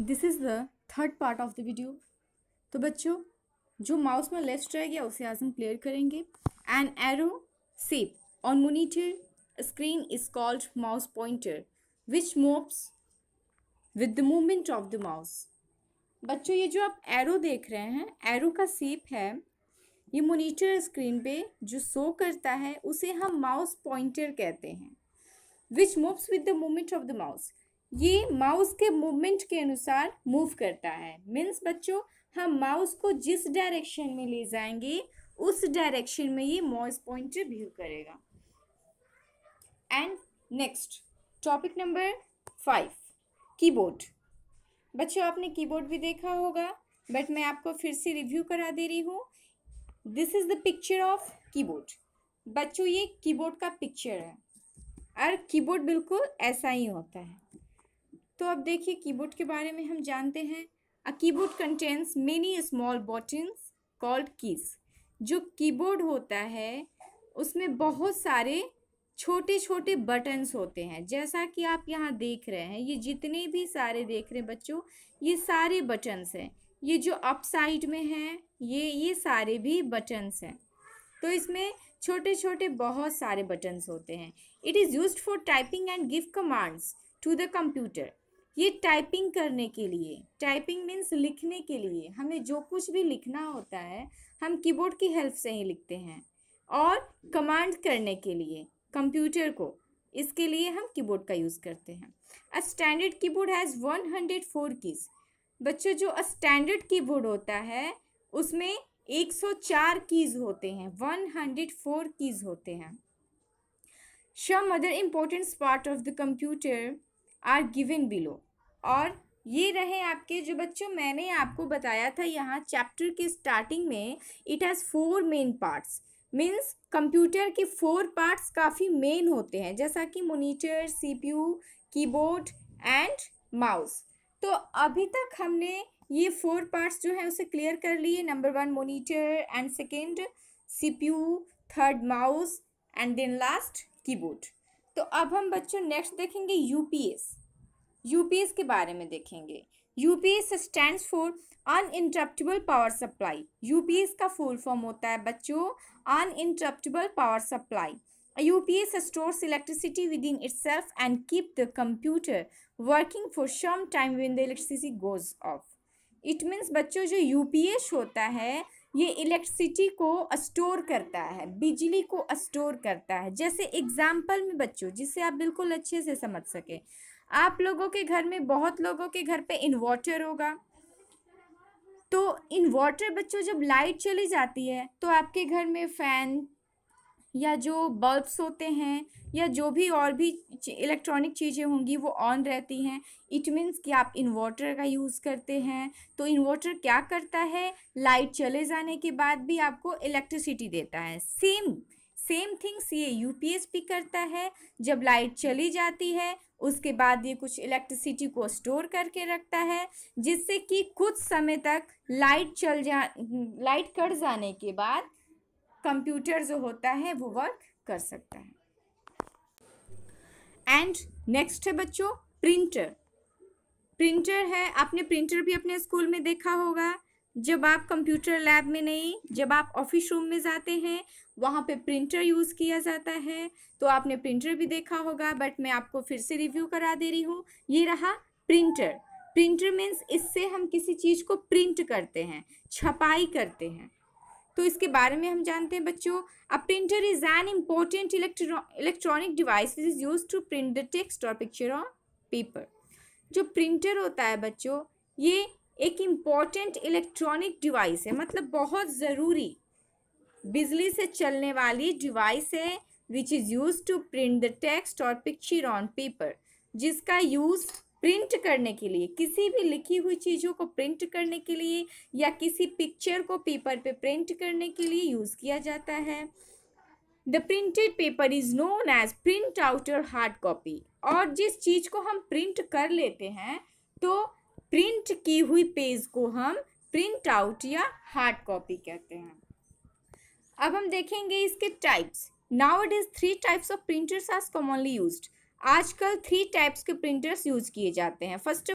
this is the third part of the video तो बच्चों जो माउस में लेफ्ट रह गया उसे आज हम क्लियर करेंगे an arrow shape on monitor screen is called mouse pointer which moves with the movement of the mouse बच्चों ये जो आप एरो देख रहे हैं एरो का सेप है ये मोनीटर स्क्रीन पे जो शो करता है उसे हम माउस पॉइंटर कहते हैं which moves with the movement of the mouse ये माउस के मूवमेंट के अनुसार मूव करता है मीन्स बच्चों हम माउस को जिस डायरेक्शन में ले जाएंगे उस डायरेक्शन में ये माउस पॉइंटर व्यू करेगा and next topic number five keyboard बच्चों आपने कीबोर्ड भी देखा होगा बट मैं आपको फिर से रिव्यू करा दे रही हूँ this is the picture of keyboard बच्चों ये कीबोर्ड का पिक्चर है और कीबोर्ड बिल्कुल ऐसा ही होता है तो अब देखिए कीबोर्ड के बारे में हम जानते हैं a keyboard contains many small buttons called keys जो कीबोर्ड होता है उसमें बहुत सारे छोटे छोटे बटन्स होते हैं जैसा कि आप यहाँ देख रहे हैं ये जितने भी सारे देख रहे हैं बच्चों ये सारे बटन्स हैं ये जो अप साइड में हैं ये ये सारे भी बटन्स हैं तो इसमें छोटे छोटे बहुत सारे बटन्स होते हैं it is use for typing and give commands to the computer ये टाइपिंग करने के लिए टाइपिंग मीन्स लिखने के लिए हमें जो कुछ भी लिखना होता है हम कीबोर्ड की हेल्प से ही लिखते हैं और कमांड करने के लिए कंप्यूटर को इसके लिए हम कीबोर्ड का यूज़ करते हैं a standard keyboard has one hundred four keys बच्चों जो अ स्टैंडर्ड कीबोर्ड होता है उसमें एक सौ चार कीज़ होते हैं वन हंड्रेड फोर कीज़ होते हैं some other importants part of the computer are given below और ये रहे आपके जो बच्चों मैंने आपको बताया था यहाँ चैप्टर के स्टार्टिंग में it has four main parts means computer के फोर पार्ट्स काफ़ी मेन होते हैं जैसा कि monitor CPU keyboard and mouse तो अभी तक हमने ये फोर पार्ट्स जो है उसे क्लियर कर लिए number one monitor and second you third mouse and then last keyboard तो अब हम बच्चों नेक्स्ट देखेंगे यूपीएस यूपीएस के बारे में देखेंगे UPS stand for un uninterruptible power supply UPS का फुल फॉर्म होता है बच्चों un uninterruptible power supply UPS stores electricity within it and keep the computer working for some time when the electricity goes off it means बच्चों जो UPS होता है ये electricity को स्टोर करता है बिजली को स्टोर करता है जैसे एग्जाम्पल में बच्चों जिससे आप बिल्कुल अच्छे से समझ सकें आप लोगों के घर में बहुत लोगों के घर पे इन्वर्टर होगा तो इन्वर्टर बच्चों जब लाइट चली जाती है तो आपके घर में फ़ैन या जो बल्ब्स होते हैं या जो भी और भी इलेक्ट्रॉनिक चीज़ें होंगी वो ऑन रहती हैं इट मीन्स कि आप इन्वर्टर का यूज़ करते हैं तो इन्वर्टर क्या करता है लाइट चले जाने के बाद भी आपको इलेक्ट्रिसिटी देता है सेम सेम थिंग्स ये यूपीएस भी करता है जब लाइट चली जाती है उसके बाद ये कुछ इलेक्ट्रिसिटी को स्टोर करके रखता है जिससे कि कुछ समय तक लाइट चल जा लाइट कट जाने के बाद कंप्यूटर जो होता है वो वर्क कर सकता है एंड नेक्स्ट है बच्चों प्रिंटर प्रिंटर है आपने प्रिंटर भी अपने स्कूल में देखा होगा जब आप कंप्यूटर लैब में नहीं जब आप ऑफिस रूम में जाते हैं वहाँ पे प्रिंटर यूज़ किया जाता है तो आपने प्रिंटर भी देखा होगा बट मैं आपको फिर से रिव्यू करा दे रही हूँ ये रहा प्रिंटर प्रिंटर मीन्स इससे हम किसी चीज़ को प्रिंट करते हैं छपाई करते हैं तो इसके बारे में हम जानते हैं बच्चों a printer is an important electronic device which is use to print the text और पिक्चर ऑन पेपर जो प्रिंटर होता है बच्चों ये एक इम्पॉर्टेंट इलेक्ट्रॉनिक डिवाइस है मतलब बहुत ज़रूरी बिजली से चलने वाली डिवाइस है which is use to print the text और पिक्चर ऑन पेपर जिसका यूज़ प्रिंट करने के लिए किसी भी लिखी हुई चीज़ों को प्रिंट करने के लिए या किसी पिक्चर को पेपर पे प्रिंट करने के लिए यूज़ किया जाता है the printed paper is known as print out और हार्ड कॉपी और जिस चीज़ को हम प्रिंट कर लेते हैं तो प्रिंट की हुई पेज को हम प्रिंट आउट या हार्ड कॉपी कहते हैं अब हम देखेंगे इसके types now it is three types of printers are commonly used आजकल थ्री टाइप्स के प्रिंटर्स यूज़ किए जाते हैं फर्स्ट